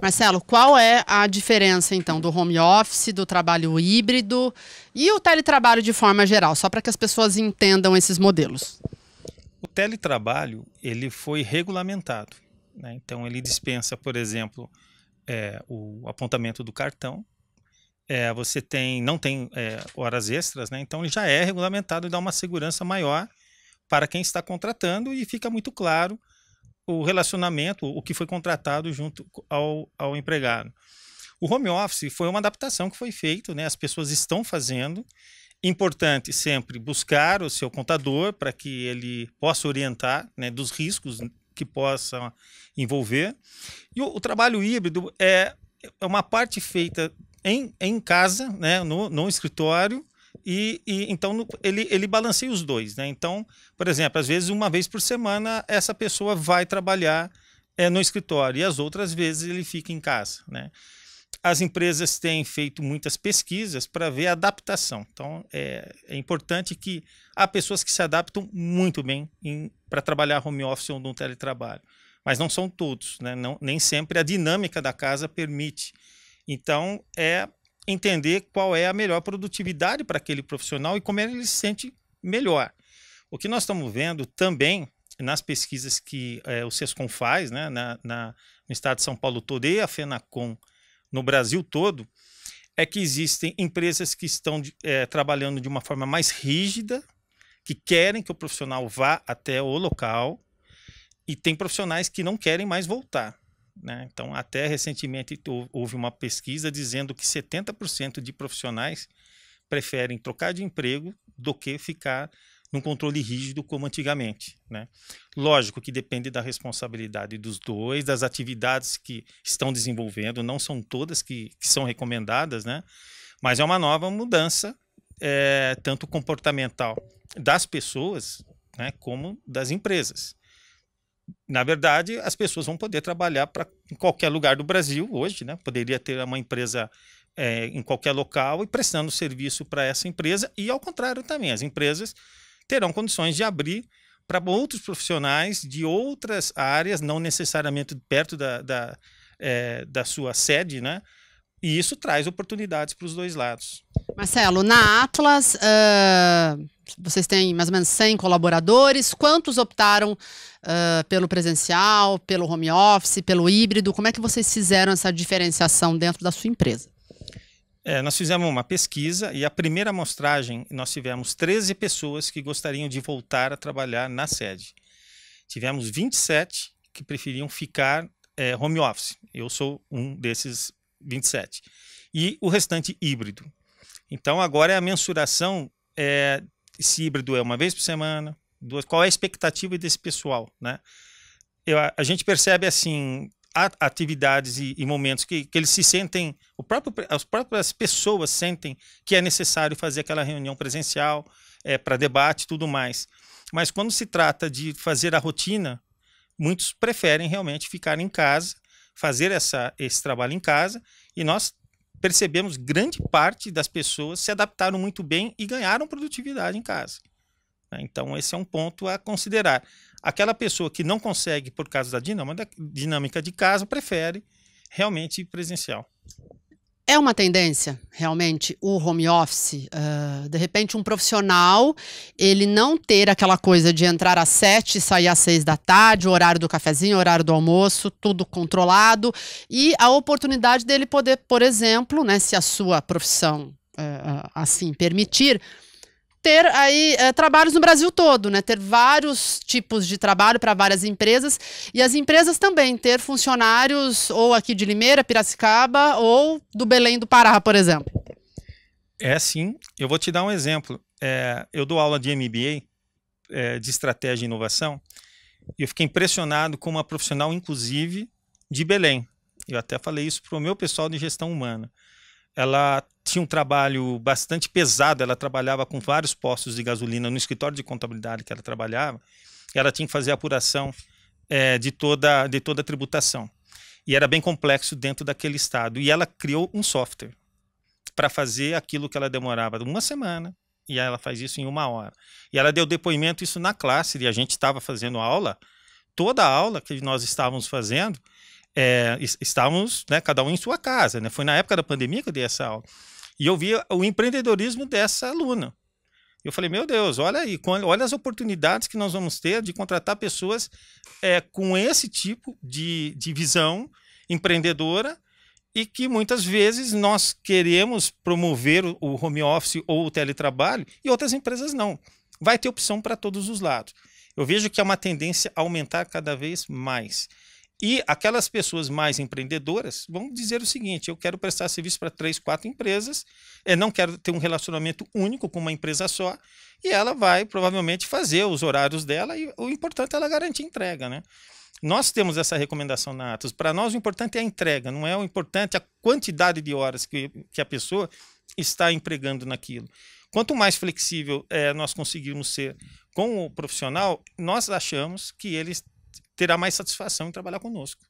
Marcelo, qual é a diferença então do home office, do trabalho híbrido e o teletrabalho de forma geral, só para que as pessoas entendam esses modelos? O teletrabalho ele foi regulamentado, né? então ele dispensa, por exemplo, é, o apontamento do cartão. É, você tem, não tem é, horas extras, né? então ele já é regulamentado e dá uma segurança maior para quem está contratando e fica muito claro o relacionamento, o que foi contratado junto ao, ao empregado. O home office foi uma adaptação que foi feita, né? as pessoas estão fazendo. Importante sempre buscar o seu contador para que ele possa orientar né, dos riscos que possam envolver. E o, o trabalho híbrido é, é uma parte feita em, em casa, né, no, no escritório, e, e então ele, ele balanceia os dois, né? Então, por exemplo, às vezes uma vez por semana essa pessoa vai trabalhar é, no escritório e as outras vezes ele fica em casa, né? As empresas têm feito muitas pesquisas para ver a adaptação. Então, é, é importante que há pessoas que se adaptam muito bem para trabalhar home office ou no teletrabalho. Mas não são todos, né? Não, nem sempre a dinâmica da casa permite. Então, é entender qual é a melhor produtividade para aquele profissional e como é ele se sente melhor. O que nós estamos vendo também nas pesquisas que é, o SESCOM faz, né, na, na, no estado de São Paulo todo e a FENACOM no Brasil todo, é que existem empresas que estão é, trabalhando de uma forma mais rígida, que querem que o profissional vá até o local, e tem profissionais que não querem mais voltar. Né? Então, até recentemente houve uma pesquisa dizendo que 70% de profissionais preferem trocar de emprego do que ficar num controle rígido como antigamente. Né? Lógico que depende da responsabilidade dos dois, das atividades que estão desenvolvendo, não são todas que, que são recomendadas, né? mas é uma nova mudança, é, tanto comportamental das pessoas né, como das empresas na verdade, as pessoas vão poder trabalhar para qualquer lugar do Brasil hoje, né? Poderia ter uma empresa é, em qualquer local e prestando serviço para essa empresa e ao contrário também, as empresas terão condições de abrir para outros profissionais de outras áreas, não necessariamente perto da, da, é, da sua sede, né? E isso traz oportunidades para os dois lados. Marcelo, na Atlas, uh, vocês têm mais ou menos 100 colaboradores. Quantos optaram uh, pelo presencial, pelo home office, pelo híbrido? Como é que vocês fizeram essa diferenciação dentro da sua empresa? É, nós fizemos uma pesquisa e a primeira amostragem nós tivemos 13 pessoas que gostariam de voltar a trabalhar na sede. Tivemos 27 que preferiam ficar é, home office. Eu sou um desses 27. E o restante híbrido. Então agora é a mensuração é, se híbrido é uma vez por semana, duas, qual é a expectativa desse pessoal, né? Eu, a, a gente percebe assim atividades e, e momentos que, que, eles se sentem, o próprio, as próprias pessoas sentem que é necessário fazer aquela reunião presencial é, para debate e tudo mais. Mas quando se trata de fazer a rotina, muitos preferem realmente ficar em casa fazer essa, esse trabalho em casa e nós percebemos grande parte das pessoas se adaptaram muito bem e ganharam produtividade em casa. Né? Então, esse é um ponto a considerar. Aquela pessoa que não consegue por causa da dinâmica de casa prefere realmente presencial. É uma tendência, realmente, o home office. Uh, de repente, um profissional, ele não ter aquela coisa de entrar às sete e sair às seis da tarde, o horário do cafezinho, o horário do almoço, tudo controlado. E a oportunidade dele poder, por exemplo, né, se a sua profissão uh, assim permitir, ter aí é, trabalhos no Brasil todo, né? Ter vários tipos de trabalho para várias empresas e as empresas também ter funcionários ou aqui de Limeira, Piracicaba ou do Belém do Pará, por exemplo. É sim. Eu vou te dar um exemplo. É, eu dou aula de MBA é, de estratégia e inovação e eu fiquei impressionado com uma profissional, inclusive de Belém. Eu até falei isso para o meu pessoal de gestão humana. Ela tinha um trabalho bastante pesado, ela trabalhava com vários postos de gasolina no escritório de contabilidade que ela trabalhava, ela tinha que fazer a apuração é, de, toda, de toda a tributação. E era bem complexo dentro daquele estado. E ela criou um software para fazer aquilo que ela demorava uma semana, e ela faz isso em uma hora. E ela deu depoimento isso na classe, e a gente estava fazendo aula, toda a aula que nós estávamos fazendo, é, estávamos, né, cada um em sua casa, né? Foi na época da pandemia que eu dei essa aula. E eu via o empreendedorismo dessa aluna. Eu falei, meu Deus, olha aí, olha as oportunidades que nós vamos ter de contratar pessoas é, com esse tipo de, de visão empreendedora e que muitas vezes nós queremos promover o home office ou o teletrabalho e outras empresas não. Vai ter opção para todos os lados. Eu vejo que é uma tendência a aumentar cada vez mais. E aquelas pessoas mais empreendedoras vão dizer o seguinte: eu quero prestar serviço para três, quatro empresas, eu não quero ter um relacionamento único com uma empresa só, e ela vai provavelmente fazer os horários dela, e o importante é ela garantir entrega. Né? Nós temos essa recomendação na Atos. Para nós, o importante é a entrega, não é o importante a quantidade de horas que, que a pessoa está empregando naquilo. Quanto mais flexível é, nós conseguirmos ser com o profissional, nós achamos que ele terá mais satisfação em trabalhar conosco.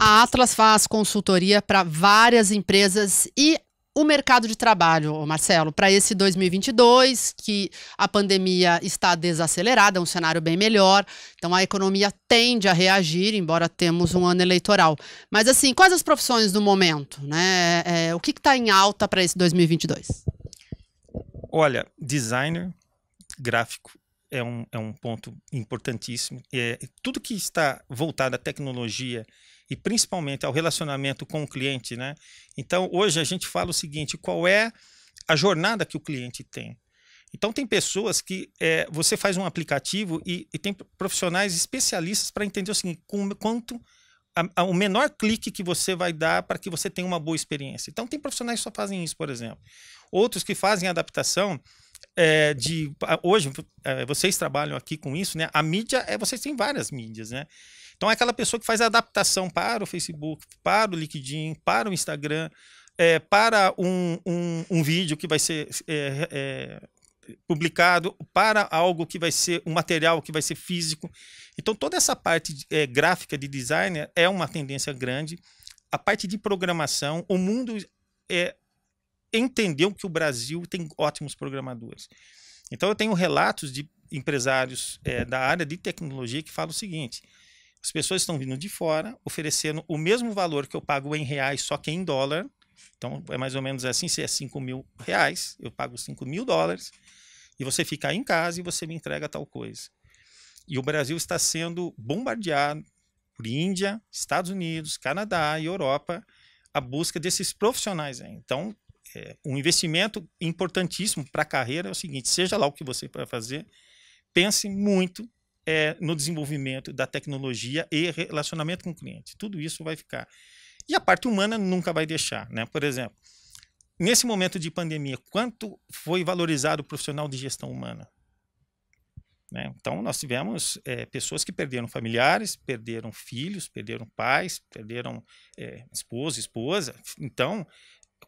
A Atlas faz consultoria para várias empresas e o mercado de trabalho, Marcelo, para esse 2022, que a pandemia está desacelerada, é um cenário bem melhor, então a economia tende a reagir, embora temos um ano eleitoral. Mas assim, quais as profissões do momento? Né? É, é o que está em alta para esse 2022? Olha, designer gráfico é um, é um ponto importantíssimo. É, tudo que está voltado à tecnologia e principalmente ao relacionamento com o cliente, né? Então, hoje a gente fala o seguinte: qual é a jornada que o cliente tem? Então, tem pessoas que é, você faz um aplicativo e, e tem profissionais especialistas para entender o seguinte: com, quanto a, a, o menor clique que você vai dar para que você tenha uma boa experiência. Então, tem profissionais que só fazem isso, por exemplo. Outros que fazem adaptação é, de hoje é, vocês trabalham aqui com isso, né? A mídia é vocês têm várias mídias, né? Então é aquela pessoa que faz a adaptação para o Facebook, para o LinkedIn, para o Instagram, é, para um, um, um, vídeo que vai ser é, é, publicado, para algo que vai ser um material que vai ser físico. Então toda essa parte é, gráfica de designer é uma tendência grande. A parte de programação, o mundo é entenderam que o Brasil tem ótimos programadores. Então eu tenho relatos de empresários é, da área de tecnologia que falam o seguinte: as pessoas estão vindo de fora oferecendo o mesmo valor que eu pago em reais, só que em dólar. Então é mais ou menos assim: se é 5 mil reais, eu pago 5 mil dólares, e você fica aí em casa e você me entrega tal coisa. E o Brasil está sendo bombardeado por Índia, Estados Unidos, Canadá e Europa a busca desses profissionais. Então, é, um investimento importantíssimo para a carreira é o seguinte: seja lá o que você vai fazer, pense muito é, no desenvolvimento da tecnologia e relacionamento com o cliente. Tudo isso vai ficar. E a parte humana nunca vai deixar, né? Por exemplo, nesse momento de pandemia, quanto foi valorizado o profissional de gestão humana? Né? Então, nós tivemos é, pessoas que perderam familiares, perderam filhos, perderam pais, perderam é, esposo, esposa. Então,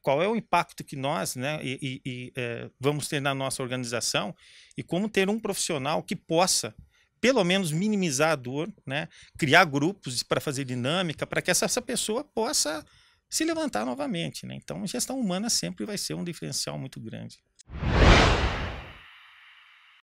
qual é o impacto que nós né, e, e, e, é, vamos ter na nossa organização e como ter um profissional que possa pelo menos minimizar a dor, né, criar grupos para fazer dinâmica, para que essa, essa, pessoa possa se levantar novamente. Né? Então, gestão humana sempre vai ser um diferencial muito grande.